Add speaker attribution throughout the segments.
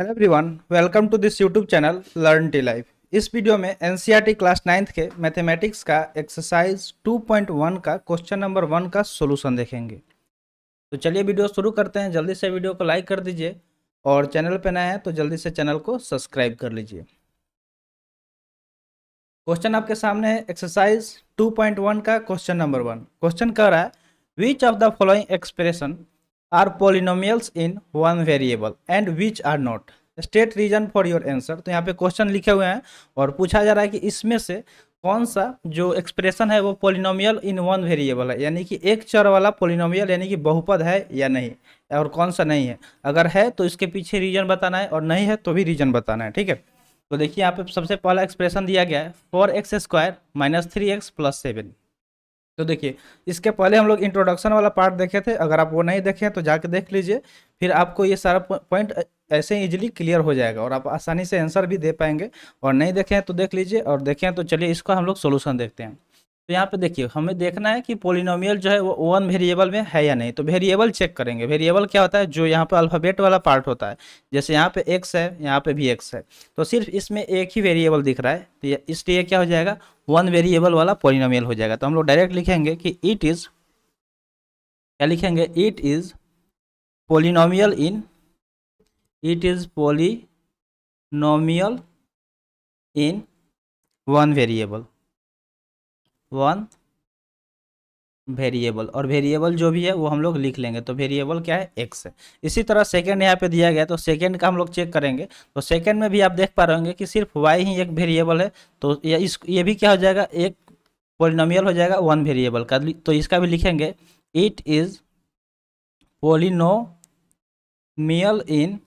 Speaker 1: hello everyone welcome to this YouTube channel learn T life इस वीडियो में NCERT class ninth के mathematics का एक्सरसाइज 2.1 का क्वेश्चन नंबर वन का सोल्यूशन देखेंगे तो चलिए वीडियो शुरू करते हैं जल्दी से वीडियो को लाइक कर दीजिए और चैनल पर नए हैं तो जल्दी से चैनल को सब्सक्राइब कर लीजिए क्वेश्चन आपके सामने है एक्सरसाइज 2.1 का क्वेश्चन नंबर वन क्वेश्चन कह रहा है which of the following expression are polynomials in one variable and which are not state reason for your answer तो यहाँ पे क्वेश्चन लिखे हुए हैं और पूछा जा रहा है कि इसमें से कौन सा जो एक्सप्रेशन है वो पोलिनोमियल इन वन वेरिएबल है यानी कि एक चर वाला पोलिनोमियल यानी कि बहुपद है या नहीं और कौन सा नहीं है अगर है तो इसके पीछे रीजन बताना है और नहीं है तो भी रीजन बताना है ठीक है तो देखिए यहाँ पे सबसे पहला एक्सप्रेशन दिया गया है four x square minus three x plus seven तो देखिए इसके पहले हम लोग इंट्रोडक्शन वाला पार्ट देखे थे अगर आप वो नहीं देखे तो जाके देख लीजिए फिर आपको ये सारा पॉइंट ऐसे इजीली क्लियर हो जाएगा और आप आसानी से आंसर भी दे पाएंगे और नहीं देखें तो देख लीजिए और देखें तो चलिए इसका हम लोग सोल्यूशन देखते हैं तो यहाँ पे देखिए हमें देखना है कि पोलिनोमियल जो है वो वन वेरिएबल में है या नहीं तो वेरिएबल चेक करेंगे वेरिएबल क्या होता है जो यहाँ पे अल्फ़ाबेट वाला पार्ट होता है जैसे यहाँ पे एक्स है यहाँ पे भी एक्स है तो सिर्फ इसमें एक ही वेरिएबल दिख रहा है तो इसलिए क्या हो जाएगा वन वेरिएबल वाला पोलिनोमियल हो जाएगा तो हम लोग डायरेक्ट लिखेंगे कि इट इज़ क्या लिखेंगे it is polynomial in it is polynomial in one variable one variable और वेरिएबल जो भी है वो हम लोग लिख लेंगे तो वेरिएबल क्या है एक्स है इसी तरह सेकेंड यहाँ पे दिया गया तो सेकेंड का हम लोग चेक करेंगे तो सेकेंड में भी आप देख पा रहे होंगे कि सिर्फ वाई ही एक वेरिएबल है तो ये इस ये भी क्या हो जाएगा एक पोलिनोमियल हो जाएगा वन वेरिएबल का तो इसका भी लिखेंगे it is polynomial in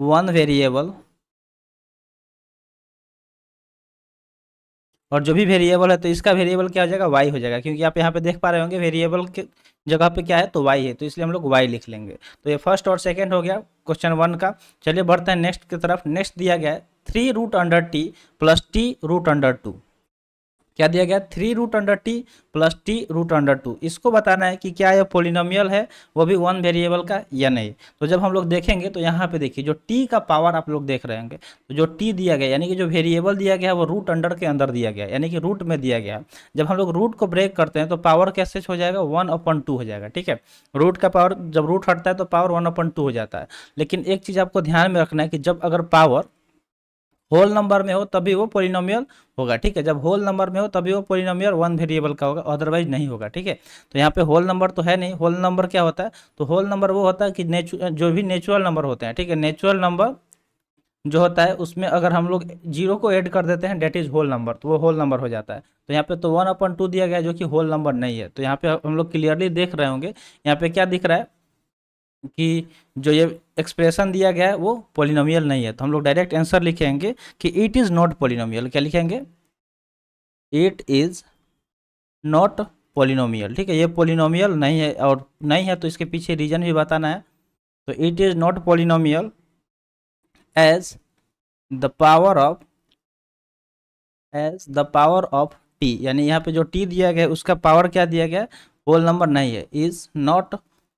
Speaker 1: one variable और जो भी वेरिएबल है तो इसका वेरिएबल क्या हो जाएगा वाई हो जाएगा क्योंकि आप यहाँ पे देख पा रहे होंगे वेरिएबल के जगह पे क्या है तो वाई है तो इसलिए हम लोग वाई लिख लेंगे तो ये फर्स्ट और सेकंड हो गया क्वेश्चन वन का चलिए बढ़ते हैं नेक्स्ट की तरफ नेक्स्ट दिया गया है three root under t plus t root under two क्या दिया गया three root under t plus t root under two इसको बताना है कि क्या यह पोलिनोमियल है वो भी वन वेरिएबल का या नहीं तो जब हम लोग देखेंगे तो यहाँ पे देखिए जो टी का पावर आप लोग देख रहे होंगे तो जो टी दिया गया यानी कि जो वेरिएबल दिया गया वो रूट अंडर के अंदर दिया गया यानी कि रूट में दिया गया जब हम लोग रूट को ब्रेक करते हैं तो पावर कैसे हो जाएगा वन अपन टू हो जाएगा ठीक है रूट का पावर जब रूट हटता है तो पावर वन अपन टू हो जाता है लेकिन एक चीज़ आपको ध्यान में रखना है कि जब अगर पावर होल नंबर में हो तभी वो पोलिनोमियल होगा ठीक है जब होल नंबर में हो तभी वो पोलिनोमियल वन वेरिएबल का होगा अदरवाइज नहीं होगा ठीक है तो यहाँ पे होल नंबर तो है नहीं होल नंबर क्या होता है तो होल नंबर वो होता है कि जो भी नेचुरल नंबर होते हैं ठीक है नेचुरल नंबर जो होता है उसमें अगर हम लोग जीरो को ऐड कर देते हैं डेट इज़ होल नंबर तो वो होल नंबर हो जाता है तो यहाँ पे तो वन अपन टू दिया गया जो कि होल नंबर नहीं है तो यहाँ पे हम लोग क्लियरली देख रहे होंगे यहाँ पे क्या दिख रहा है कि जो ये एक्सप्रेशन दिया गया है वो पोलिनोमियल नहीं है तो हम लोग डायरेक्ट आंसर लिखेंगे कि इट इज़ नॉट पोलिनोमियल क्या लिखेंगे इट इज़ नॉट पोलिनोमियल ठीक है ये पोलिनोमियल नहीं है और नहीं है तो इसके पीछे रीजन भी बताना है तो it is not polynomial as the power of as the power of t यानी यहाँ पे जो टी दिया गया है उसका पावर क्या दिया गया होल नंबर नहीं है इज़ नॉट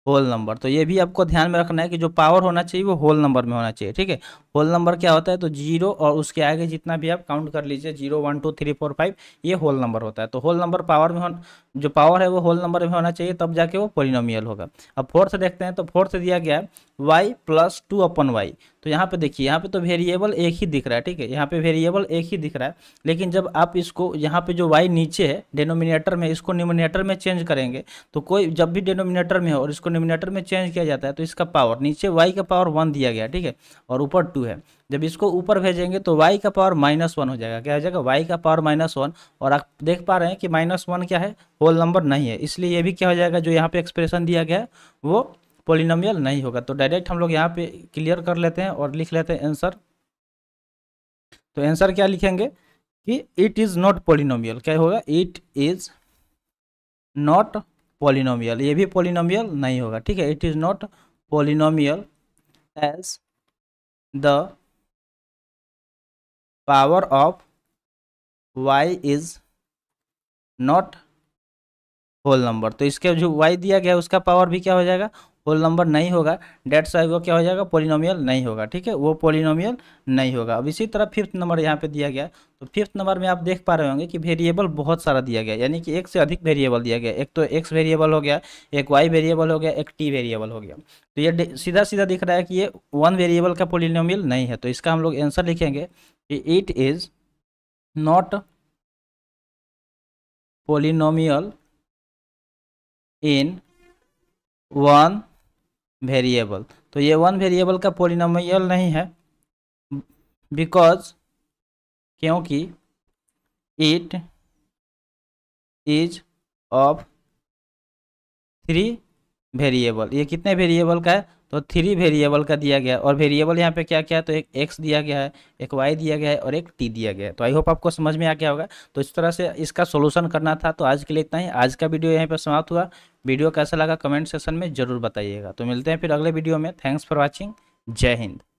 Speaker 1: होल नंबर तो ये भी आपको ध्यान में रखना है कि जो पावर होना चाहिए वो होल नंबर में होना चाहिए ठीक है होल नंबर क्या होता है तो जीरो और उसके आगे जितना भी आप काउंट कर लीजिए zero one two three four five ये होल नंबर होता है तो होल नंबर पावर में जो पावर है वो होल नंबर में होना चाहिए तब जाके वो पोलिनोमियल होगा अब फोर्थ देखते हैं तो फोर्थ दिया गया है y plus two upon y तो यहाँ पे देखिए यहाँ पे तो वेरिएबल एक ही दिख रहा है ठीक है यहाँ पे वेरिएबल एक ही दिख रहा है लेकिन जब आप इसको यहाँ पे जो वाई नीचे है डिनोमिनेटर में इसको न्यूमिनेटर में चेंज करेंगे तो कोई जब भी डिनोमिनेटर में हो और इसको डिनोमिनेटर में चेंज किया जाता है तो इसका पावर नीचे y का पावर वन दिया गया ठीक है और ऊपर टू है जब इसको ऊपर भेजेंगे तो y का पावर माइनस वन हो जाएगा क्या हो जाएगा y का पावर माइनस वन और आप देख पा रहे हैं कि माइनस वन क्या है होल नंबर नहीं है इसलिए ये भी क्या हो जाएगा जो यहाँ पे एक्सप्रेशन दिया गया है वो पोलिनोमियल नहीं होगा तो डायरेक्ट हम लोग यहाँ पे क्लियर कर लेते हैं और लिख लेते हैं आंसर तो आंसर क्या लिखेंगे कि इट इज़ नॉट पोलिनोमियल क्या होगा इट इज़ नॉट पॉलिनोमियल ये भी पॉलिनोमियल नहीं होगा ठीक है it is not polynomial as the power of y is not whole number तो इसके जो वाई दिया गया है उसका पावर भी क्या हो जाएगा होल नंबर नहीं होगा डेट्स वाई वो क्या हो जाएगा पोलिनोमियल नहीं होगा ठीक है वो पोलिनोमियल नहीं होगा अब इसी तरह फिफ्थ नंबर यहाँ पे दिया गया तो फिफ्थ नंबर में आप देख पा रहे होंगे कि वेरिएबल बहुत सारा दिया गया यानी कि एक से अधिक वेरिएबल दिया गया एक तो एक्स वेरिएबल हो गया एक वाई वेरिएबल हो गया एक टी वेरिएबल हो गया तो ये सीधा सीधा दिख रहा है कि ये वन वेरिएबल का पोलिनोमियल नहीं है तो इसका हम लोग आंसर लिखेंगे कि it is not polynomial in one variable तो ये वन वेरिएबल का पोलिनोमियल नहीं है बिकॉज क्योंकि it is of three variable ये कितने वेरिएबल का है तो थ्री वेरिएबल का दिया गया और वेरिएबल यहाँ पे क्या क्या है तो एक एक्स दिया गया है एक वाई दिया गया है और एक टी दिया गया है तो आई होप आपको समझ में आ गया होगा तो इस तरह से इसका सोल्यूशन करना था तो आज के लिए इतना ही आज का वीडियो यहीं पर समाप्त हुआ वीडियो कैसा लगा कमेंट सेक्शन में जरूर बताइएगा तो मिलते हैं फिर अगले वीडियो में थैंक्स फॉर वॉचिंग जय हिंद